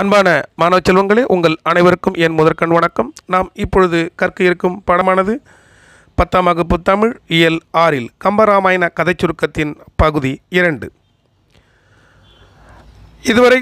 அன்பான மாணவ செல்வங்களே உங்கள் அனைவருக்கும் என் முதற்கண் வணக்கம் நாம் இப்பொழுது கற்க இருக்கும் படமானது பத்தாம் வகுப்பு தமிழ் இயல் ஆறில் கம்பராமாயண கதை சுருக்கத்தின் பகுதி இரண்டு இதுவரை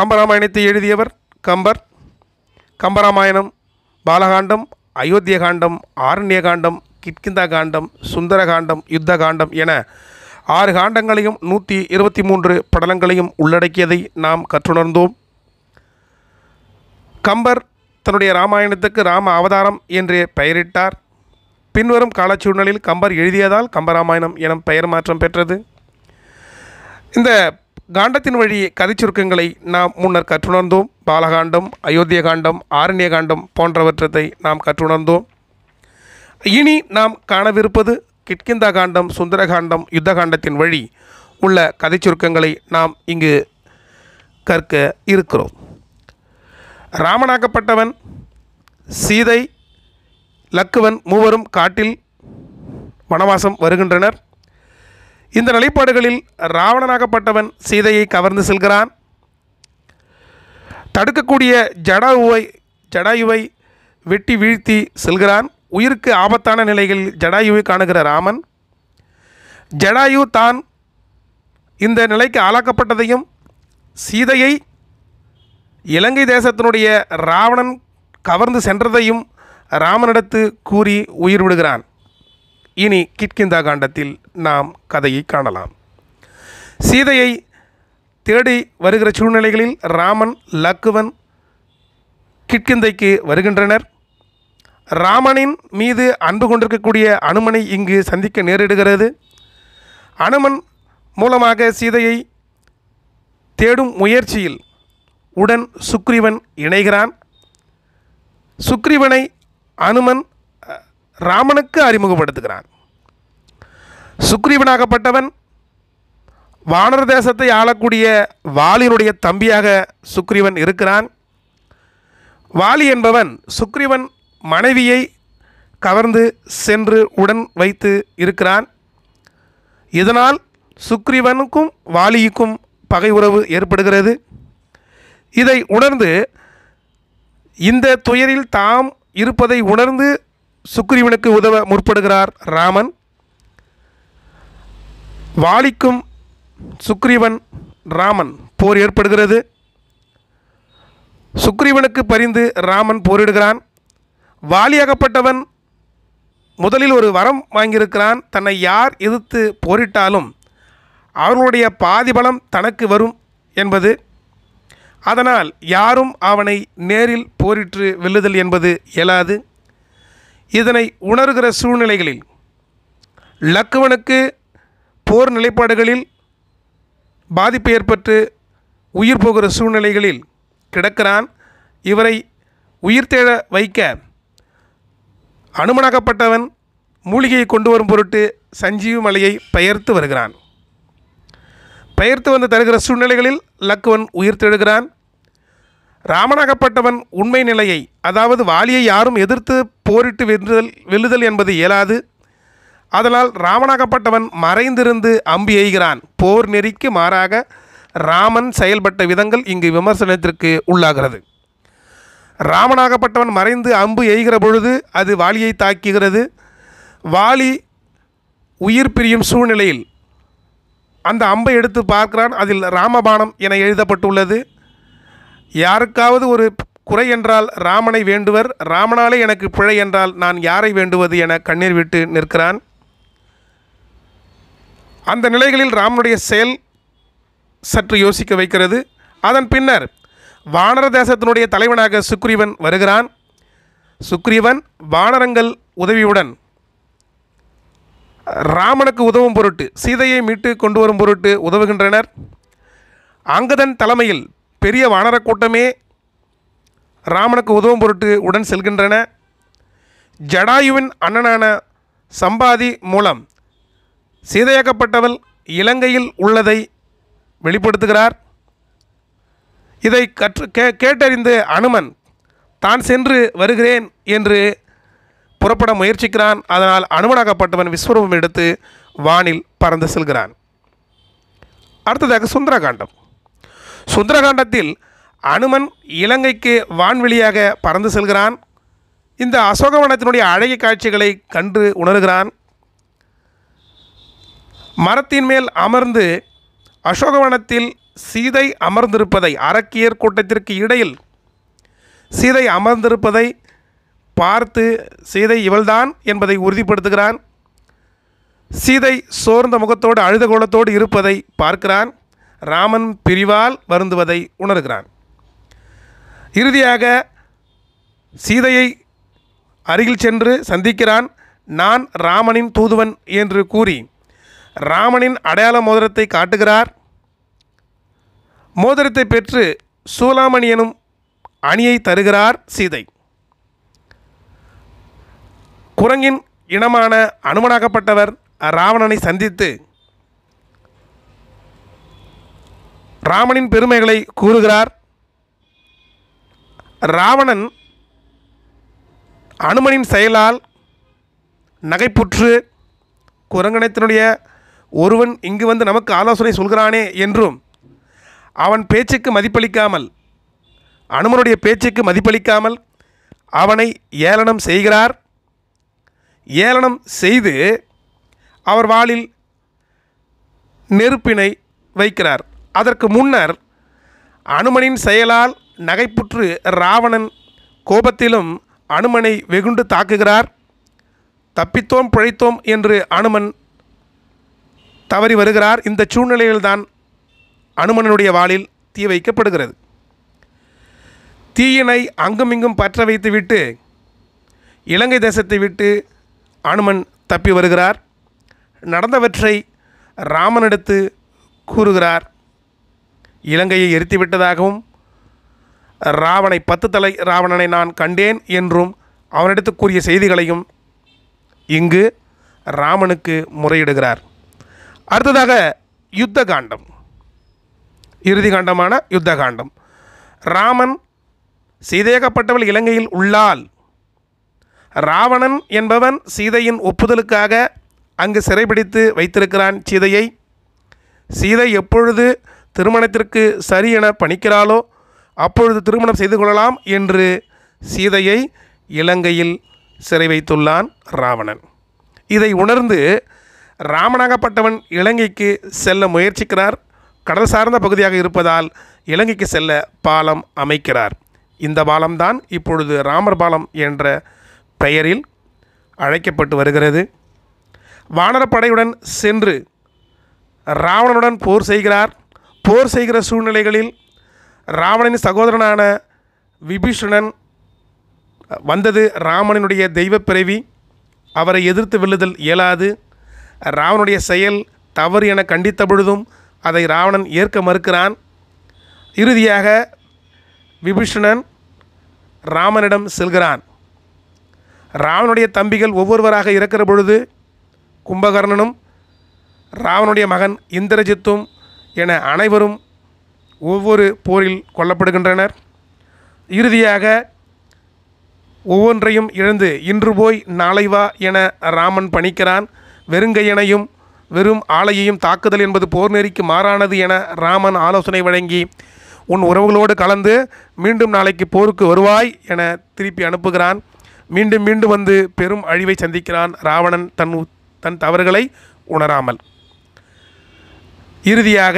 கம்பராமாயணத்தை எழுதியவர் கம்பர் கம்பராமாயணம் பாலகாண்டம் அயோத்திய காண்டம் ஆரண்ய காண்டம் கிட்கிந்தா காண்டம் சுந்தர காண்டம் யுத்த காண்டம் என ஆறு காண்டங்களையும் நூற்றி இருபத்தி மூன்று படலங்களையும் உள்ளடக்கியதை நாம் கற்றுணர்ந்தோம் கம்பர் தன்னுடைய ராமாயணத்துக்கு ராம அவதாரம் என்று பெயரிட்டார் பின்வரும் காலச்சூழ்நிலையில் கம்பர் எழுதியதால் கம்பராமாயணம் எனும் பெயர் மாற்றம் பெற்றது இந்த காண்டத்தின் வழி கதை சுருக்கங்களை நாம் முன்னர் கற்றுணர்ந்தோம் பாலகாண்டம் அயோத்திய காண்டம் ஆரண்ய காண்டம் போன்றவற்றத்தை நாம் கற்றுணர்ந்தோம் இனி நாம் காணவிருப்பது கிட்கிந்தா காண்டம் சுந்தரகாண்டம் யுத்த காண்டத்தின் வழி உள்ள கதை சுருக்கங்களை நாம் இங்கு கற்க இருக்கிறோம் ராமனாக்கப்பட்டவன் சீதை லக்குவன் மூவரும் காட்டில் வனவாசம் வருகின்றனர் இந்த நிலைப்பாடுகளில் ராவணனாகப்பட்டவன் சீதையை கவர்ந்து செல்கிறான் தடுக்கக்கூடிய ஜடாயுவை ஜடாயுவை வெட்டி வீழ்த்தி செல்கிறான் உயிருக்கு ஆபத்தான நிலையில் ஜடாயுவை காணுகிற ராமன் ஜடாயு தான் இந்த நிலைக்கு ஆளாக்கப்பட்டதையும் சீதையை இலங்கை தேசத்தினுடைய ராவணன் கவர்ந்து சென்றதையும் ராமனிடத்து கூறி உயிர் விடுகிறான் இனி கிட்கிந்தா காண்டத்தில் நாம் கதையை காணலாம் சீதையை தேடி வருகிற சூழ்நிலைகளில் ராமன் லக்குவன் கிட்கிந்தைக்கு வருகின்றனர் ராமனின் மீது அன்பு கொண்டிருக்கக்கூடிய அனுமனை இங்கு சந்திக்க நேரிடுகிறது அனுமன் மூலமாக சீதையை தேடும் முயற்சியில் உடன் சுக்ரீவன் இணைகிறான் சுக்ரீவனை அனுமன் ராமனுக்கு அறிமுகப்படுத்துகிறான் சுக்ரீவனாகப்பட்டவன் வானர தேசத்தை ஆளக்கூடிய வாலியினுடைய தம்பியாக சுக்ரீவன் இருக்கிறான் வாலி என்பவன் சுக்ரீவன் மனைவியை கவர்ந்து சென்று உடன் வைத்து இருக்கிறான் இதனால் சுக்ரீவனுக்கும் வாலியுக்கும் பகை உறவு ஏற்படுகிறது இதை உணர்ந்து இந்த துயரில் தாம் இருப்பதை உணர்ந்து சுக்ரீவனுக்கு உதவ முற்படுகிறார் ராமன் வாலிக்கும் சுக்ரீவன் ராமன் போர் ஏற்படுகிறது சுக்ரீவனுக்கு பரிந்து ராமன் போரிடுகிறான் வாலியாகப்பட்டவன் முதலில் ஒரு வரம் வாங்கியிருக்கிறான் தன்னை யார் எதிர்த்து போரிட்டாலும் அவர்களுடைய பாதிபலம் தனக்கு வரும் என்பது அதனால் யாரும் அவனை நேரில் போரிற்று வெல்லுதல் என்பது இயலாது இதனை உணர்கிற சூழ்நிலைகளில் லக்குவனுக்கு போர் நிலைப்பாடுகளில் பாதிப்பு ஏற்பட்டு உயிர் போகிற சூழ்நிலைகளில் கிடக்கிறான் இவரை உயிர் தேட வைக்க அனுமனாக்கப்பட்டவன் மூலிகையை கொண்டு வரும் பொருட்டு சஞ்சீவி மலையை பெயர்த்து வருகிறான் பெயர்த்து வந்து தருகிற சூழ்நிலைகளில் லக்குவன் உயிர் தெழுகிறான் ராமனாகப்பட்டவன் உண்மை நிலையை அதாவது வாலியை யாரும் எதிர்த்து போரிட்டு வென்றுதல் வெல்லுதல் என்பது இயலாது அதனால் ராமனாகப்பட்டவன் மறைந்திருந்து அம்பி எய்கிறான் போர் நெறிக்கு மாறாக ராமன் செயல்பட்ட விதங்கள் இங்கு விமர்சனத்திற்கு உள்ளாகிறது ராமனாகப்பட்டவன் மறைந்து அம்பு எய்கிற பொழுது அது வாலியை தாக்குகிறது வாலி உயிர் பிரியும் சூழ்நிலையில் அந்த அம்பை எடுத்து பார்க்கிறான் அதில் ராமபானம் என எழுதப்பட்டுள்ளது யாருக்காவது ஒரு குறை என்றால் ராமனை வேண்டுவர் ராமனாலே எனக்கு பிழை என்றால் நான் யாரை வேண்டுவது என கண்ணீர் விட்டு நிற்கிறான் அந்த நிலைகளில் ராமனுடைய செயல் சற்று யோசிக்க வைக்கிறது அதன் பின்னர் வானர தேசத்தினுடைய தலைவனாக சுக்ரீவன் வருகிறான் சுக்ரீவன் வானரங்கள் உதவியுடன் ராமனுக்கு உதவும் பொருட்டு சீதையை மீட்டு கொண்டு வரும் பொருட்டு உதவுகின்றனர் அங்கதன் தலைமையில் பெரிய வானர கூட்டமே ராமனுக்கு உதவும் பொருட்டு உடன் செல்கின்றன ஜடாயுவின் அண்ணனான சம்பாதி மூலம் சீதையாக்கப்பட்டவள் இலங்கையில் உள்ளதை வெளிப்படுத்துகிறார் இதை கற்று கே கேட்டறிந்து அனுமன் தான் சென்று வருகிறேன் என்று புறப்பட முயற்சிக்கிறான் அதனால் அனுமனாக்கப்பட்டவன் விஸ்வரூபம் எடுத்து வானில் பறந்து செல்கிறான் அடுத்ததாக சுந்தரகாண்டம் சுந்தரகாண்டத்தில் அனுமன் இலங்கைக்கு வான்வெளியாக பறந்து செல்கிறான் இந்த அசோகவனத்தினுடைய அழகிய காட்சிகளை கண்டு உணர்கிறான் மரத்தின் மேல் அமர்ந்து அசோகவனத்தில் சீதை அமர்ந்திருப்பதை அரக்கியர் கூட்டத்திற்கு இடையில் சீதை அமர்ந்திருப்பதை பார்த்து சீதை இவள்தான் என்பதை உறுதிப்படுத்துகிறான் சீதை சோர்ந்த முகத்தோடு அழுத கோலத்தோடு இருப்பதை பார்க்கிறான் ராமன் பிரிவால் வருந்துவதை உணர்கிறான் இறுதியாக சீதையை அருகில் சென்று சந்திக்கிறான் நான் ராமனின் தூதுவன் என்று கூறி ராமனின் அடையாள மோதிரத்தை காட்டுகிறார் மோதிரத்தை பெற்று சூலாமணி எனும் அணியை தருகிறார் சீதை குரங்கின் இனமான அனுமனாக்கப்பட்டவர் ராவணனை சந்தித்து ராமனின் பெருமைகளை கூறுகிறார் ராவணன் அனுமனின் செயலால் நகைப்புற்று குரங்கணத்தினுடைய ஒருவன் இங்கு வந்து நமக்கு ஆலோசனை சொல்கிறானே என்றும் அவன் பேச்சுக்கு மதிப்பளிக்காமல் அனுமனுடைய பேச்சுக்கு மதிப்பளிக்காமல் அவனை ஏளனம் செய்கிறார் ஏளனம் செய்து அவர் வாளில் நெருப்பினை வைக்கிறார் அதற்கு முன்னர் அனுமனின் செயலால் நகைப்புற்று ராவணன் கோபத்திலும் அனுமனை வெகுண்டு தாக்குகிறார் தப்பித்தோம் பிழைத்தோம் என்று அனுமன் தவறி வருகிறார் இந்த சூழ்நிலையில்தான் அனுமனனுடைய வாளில் தீ வைக்கப்படுகிறது தீயினை அங்குமிங்கும் பற்ற வைத்துவிட்டு இலங்கை தேசத்தை விட்டு அனுமன் தப்பி வருகிறார் நடந்தவற்றை ராமனெடுத்து கூறுகிறார் இலங்கையை எரித்துவிட்டதாகவும் ராவனை பத்து தலை ராவணனை நான் கண்டேன் என்றும் அவனிடத்து கூறிய செய்திகளையும் இங்கு ராமனுக்கு முறையிடுகிறார் அடுத்ததாக யுத்த காண்டம் இறுதி காண்டமான யுத்த காண்டம் ராமன் சீதையகப்பட்டவள் இலங்கையில் உள்ளால் ராவணன் என்பவன் சீதையின் ஒப்புதலுக்காக அங்கு சிறைபிடித்து வைத்திருக்கிறான் சீதையை சீதை எப்பொழுது திருமணத்திற்கு சரி என பணிக்கிறாளோ அப்பொழுது திருமணம் செய்து கொள்ளலாம் என்று சீதையை இலங்கையில் சிறை வைத்துள்ளான் ராவணன் இதை உணர்ந்து ராமனாகப்பட்டவன் இலங்கைக்கு செல்ல முயற்சிக்கிறார் கடல் சார்ந்த பகுதியாக இருப்பதால் இலங்கைக்கு செல்ல பாலம் அமைக்கிறார் இந்த பாலம்தான் இப்பொழுது ராமர் பாலம் என்ற பெயரில் அழைக்கப்பட்டு வருகிறது வானரப்படையுடன் சென்று ராவணனுடன் போர் செய்கிறார் போர் செய்கிற சூழ்நிலைகளில் ராவணனின் சகோதரனான விபீஷணன் வந்தது ராமனினுடைய தெய்வ பிறவி அவரை எதிர்த்து வெல்லுதல் இயலாது ராவனுடைய செயல் தவறு என கண்டித்த பொழுதும் அதை ராவணன் ஏற்க மறுக்கிறான் இறுதியாக விபீஷணன் ராமனிடம் செல்கிறான் ராவனுடைய தம்பிகள் ஒவ்வொருவராக இறக்கிற பொழுது கும்பகர்ணனும் ராவனுடைய மகன் இந்திரஜித்தும் என அனைவரும் ஒவ்வொரு போரில் கொல்லப்படுகின்றனர் இறுதியாக ஒவ்வொன்றையும் இழந்து இன்று போய் நாளை வா என ராமன் பணிக்கிறான் வெறுங்கையனையும் வெறும் ஆலையையும் தாக்குதல் என்பது போர் நெறிக்கு மாறானது என ராமன் ஆலோசனை வழங்கி உன் உறவுகளோடு கலந்து மீண்டும் நாளைக்கு போருக்கு வருவாய் என திருப்பி அனுப்புகிறான் மீண்டும் மீண்டும் வந்து பெரும் அழிவை சந்திக்கிறான் ராவணன் தன் தன் தவறுகளை உணராமல் இறுதியாக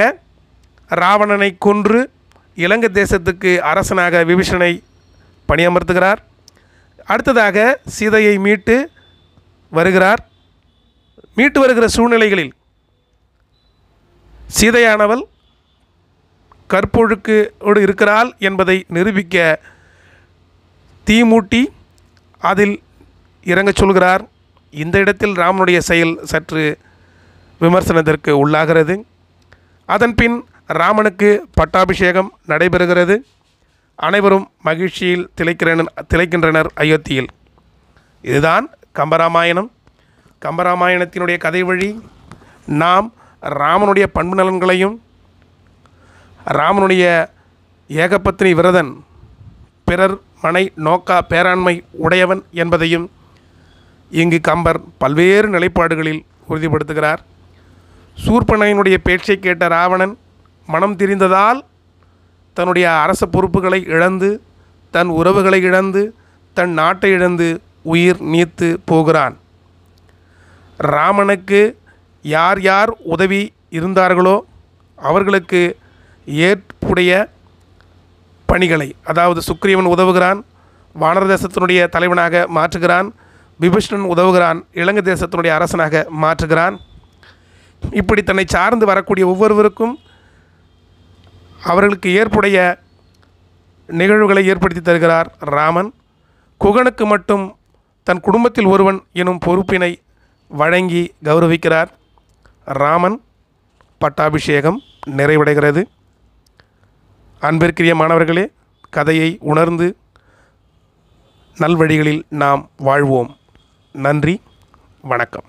ராவணனை கொன்று இலங்கை தேசத்துக்கு அரசனாக விபீஷனை பணியமர்த்துகிறார் அடுத்ததாக சீதையை மீட்டு வருகிறார் மீட்டு வருகிற சூழ்நிலைகளில் சீதையானவள் கற்பொழுக்கோடு இருக்கிறாள் என்பதை நிரூபிக்க தீமூட்டி அதில் இறங்கச் சொல்கிறார் இந்த இடத்தில் ராமனுடைய செயல் சற்று விமர்சனத்திற்கு உள்ளாகிறது அதன்பின் ராமனுக்கு பட்டாபிஷேகம் நடைபெறுகிறது அனைவரும் மகிழ்ச்சியில் திளைக்கிறன திளைக்கின்றனர் அயோத்தியில் இதுதான் கம்பராமாயணம் கம்பராமாயணத்தினுடைய கதை வழி நாம் ராமனுடைய பண்பு நலன்களையும் ராமனுடைய ஏகபத்னி விரதன் பிறர் மனை நோக்கா பேராண்மை உடையவன் என்பதையும் இங்கு கம்பர் பல்வேறு நிலைப்பாடுகளில் உறுதிப்படுத்துகிறார் சூர்பனையனுடைய பேச்சை கேட்ட ராவணன் மனம் திரிந்ததால் தன்னுடைய அரச பொறுப்புகளை இழந்து தன் உறவுகளை இழந்து தன் நாட்டை இழந்து உயிர் நீத்து போகிறான் ராமனுக்கு யார் யார் உதவி இருந்தார்களோ அவர்களுக்கு ஏற்புடைய பணிகளை அதாவது சுக்ரீவன் உதவுகிறான் வானர தேசத்தினுடைய தலைவனாக மாற்றுகிறான் விபீஷ்ணன் உதவுகிறான் இலங்கை தேசத்தினுடைய அரசனாக மாற்றுகிறான் இப்படி தன்னை சார்ந்து வரக்கூடிய ஒவ்வொருவருக்கும் அவர்களுக்கு ஏற்புடைய நிகழ்வுகளை ஏற்படுத்தி தருகிறார் ராமன் குகனுக்கு மட்டும் தன் குடும்பத்தில் ஒருவன் எனும் பொறுப்பினை வழங்கி கௌரவிக்கிறார் ராமன் பட்டாபிஷேகம் நிறைவடைகிறது அன்பிற்கிரிய மாணவர்களே கதையை உணர்ந்து நல்வழிகளில் நாம் வாழ்வோம் நன்றி வணக்கம்